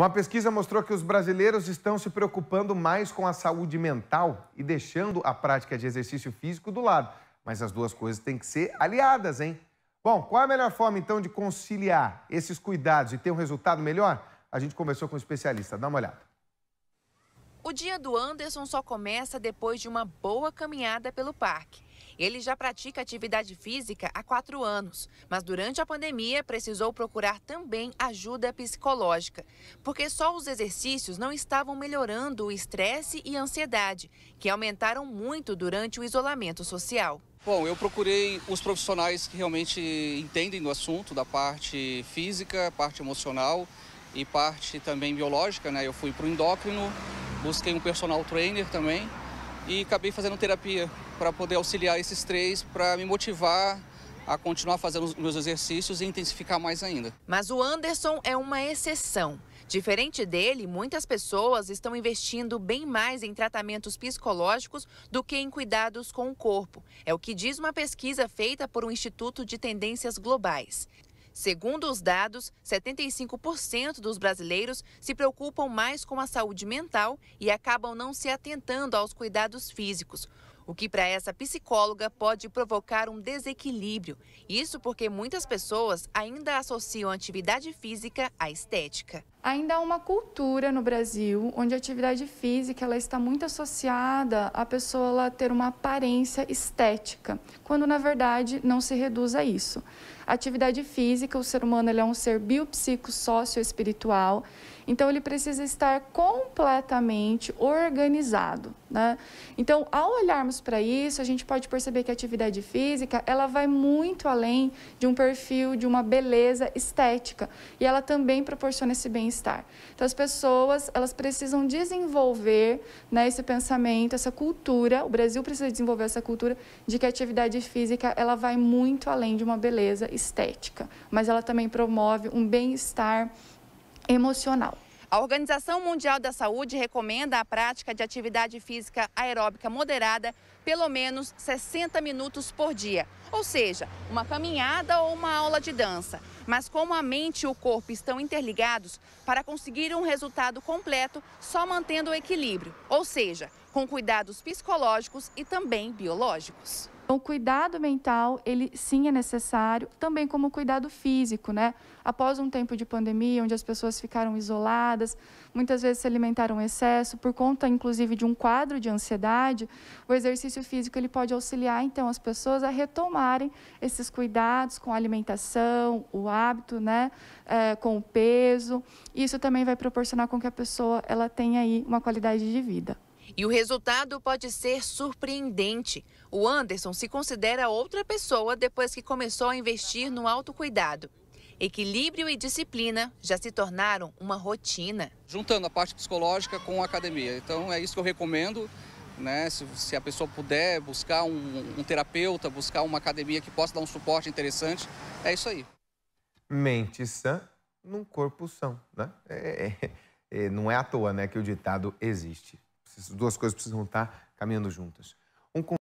Uma pesquisa mostrou que os brasileiros estão se preocupando mais com a saúde mental e deixando a prática de exercício físico do lado. Mas as duas coisas têm que ser aliadas, hein? Bom, qual é a melhor forma então de conciliar esses cuidados e ter um resultado melhor? A gente conversou com o um especialista, dá uma olhada. O dia do Anderson só começa depois de uma boa caminhada pelo parque. Ele já pratica atividade física há quatro anos, mas durante a pandemia precisou procurar também ajuda psicológica, porque só os exercícios não estavam melhorando o estresse e ansiedade, que aumentaram muito durante o isolamento social. Bom, eu procurei os profissionais que realmente entendem do assunto, da parte física, parte emocional e parte também biológica, né? Eu fui para o endócrino, busquei um personal trainer também, e acabei fazendo terapia para poder auxiliar esses três, para me motivar a continuar fazendo os meus exercícios e intensificar mais ainda. Mas o Anderson é uma exceção. Diferente dele, muitas pessoas estão investindo bem mais em tratamentos psicológicos do que em cuidados com o corpo. É o que diz uma pesquisa feita por um instituto de tendências globais. Segundo os dados, 75% dos brasileiros se preocupam mais com a saúde mental e acabam não se atentando aos cuidados físicos. O que para essa psicóloga pode provocar um desequilíbrio. Isso porque muitas pessoas ainda associam atividade física à estética. Ainda há uma cultura no Brasil onde a atividade física ela está muito associada à pessoa ter uma aparência estética, quando na verdade não se reduz a isso. A atividade física, o ser humano ele é um ser espiritual, então ele precisa estar completamente organizado, né? Então, ao olharmos para isso, a gente pode perceber que a atividade física, ela vai muito além de um perfil de uma beleza estética, e ela também proporciona esse bem bem-estar. Então as pessoas, elas precisam desenvolver né, esse pensamento, essa cultura, o Brasil precisa desenvolver essa cultura de que a atividade física, ela vai muito além de uma beleza estética, mas ela também promove um bem-estar emocional. A Organização Mundial da Saúde recomenda a prática de atividade física aeróbica moderada pelo menos 60 minutos por dia, ou seja, uma caminhada ou uma aula de dança. Mas como a mente e o corpo estão interligados, para conseguir um resultado completo, só mantendo o equilíbrio, ou seja, com cuidados psicológicos e também biológicos. Então, o cuidado mental, ele sim é necessário, também como o cuidado físico, né? Após um tempo de pandemia, onde as pessoas ficaram isoladas, muitas vezes se alimentaram em excesso, por conta, inclusive, de um quadro de ansiedade, o exercício físico, ele pode auxiliar, então, as pessoas a retomarem esses cuidados com a alimentação, o hábito, né? É, com o peso. Isso também vai proporcionar com que a pessoa, ela tenha aí uma qualidade de vida. E o resultado pode ser surpreendente. O Anderson se considera outra pessoa depois que começou a investir no autocuidado. Equilíbrio e disciplina já se tornaram uma rotina. Juntando a parte psicológica com a academia. Então é isso que eu recomendo. Né? Se, se a pessoa puder buscar um, um terapeuta, buscar uma academia que possa dar um suporte interessante, é isso aí. Mente sã num corpo são, né? É, é, é, não é à toa né, que o ditado existe duas coisas precisam estar caminhando juntas. Um